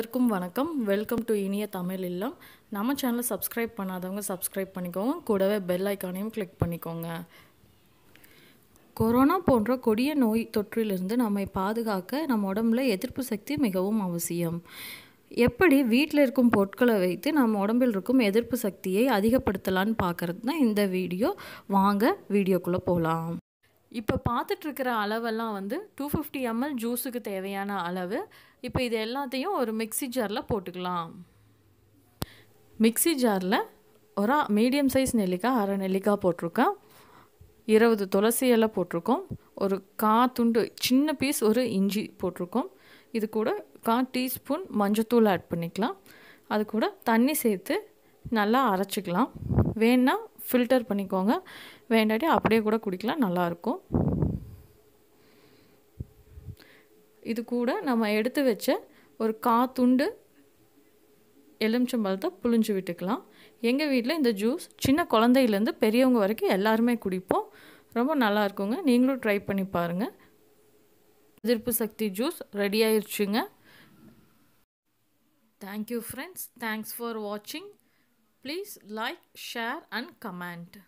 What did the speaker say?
அனைவருக்கும் வணக்கம் welcome to இனிய தமிழ் இல்லம் நம்ம சேனலை சப்ஸ்கிரைப் பண்ணாதவங்க சப்ஸ்கிரைப் பண்ணிக்கோங்க கூடவே பெல் ஐக்கானையும் கிளிக் பண்ணிக்கோங்க கொரோனா போன்ற கொடிய நோய் தொற்றிலிருந்து நம்மை பாதுகாக்க நம்ம உடம்புல எதிர்ப்பு சக்தி மிகவும் அவசியம் எப்படி வீட்டில் இருக்கும் பொருட்களை வைத்து நம்ம உடம்பில் இருக்கும் எதிர்ப்பு சக்தியை அதிகப்படுத்தலான்னு பார்க்குறது தான் இந்த வீடியோ வாங்க வீடியோக்குள்ளே போகலாம் இப்போ பார்த்துட்ருக்கிற அளவெல்லாம் வந்து டூ ஃபிஃப்டி எம்எல் ஜூஸுக்கு தேவையான அளவு இப்போ இது எல்லாத்தையும் ஒரு மிக்சி ஜாரில் போட்டுக்கலாம் மிக்சி ஜாரில் ஒரு மீடியம் சைஸ் நெல்லிக்காய் அரை நெல்லிக்காய் போட்டிருக்கேன் இருபது துளசி எல்லாம் போட்டிருக்கோம் ஒரு கா துண்டு சின்ன பீஸ் ஒரு இஞ்சி போட்டிருக்கோம் இது கூட கா டீஸ்பூன் மஞ்சத்தூள் ஆட் பண்ணிக்கலாம் அது கூட தண்ணி சேர்த்து நல்லா அரைச்சிக்கலாம் வேணால் ஃபில்டர் பண்ணிக்கோங்க வேண்டாட்டி அப்படியே கூட குடிக்கலாம் நல்லாயிருக்கும் இது கூட நம்ம எடுத்து வச்ச ஒரு கா துண்டு எலுமிச்சம்பழத்தை புழிஞ்சு விட்டுக்கலாம் எங்கள் வீட்டில் இந்த ஜூஸ் சின்ன குழந்தையிலேருந்து பெரியவங்க வரைக்கும் எல்லாருமே குடிப்போம் ரொம்ப நல்லா இருக்குங்க நீங்களும் ட்ரை பண்ணி பாருங்கள் எதிர்ப்பு சக்தி ஜூஸ் ரெடி ஆயிடுச்சுங்க தேங்க்யூ ஃப்ரெண்ட்ஸ் தேங்க்ஸ் ஃபார் வாட்சிங் Please like, share and comment.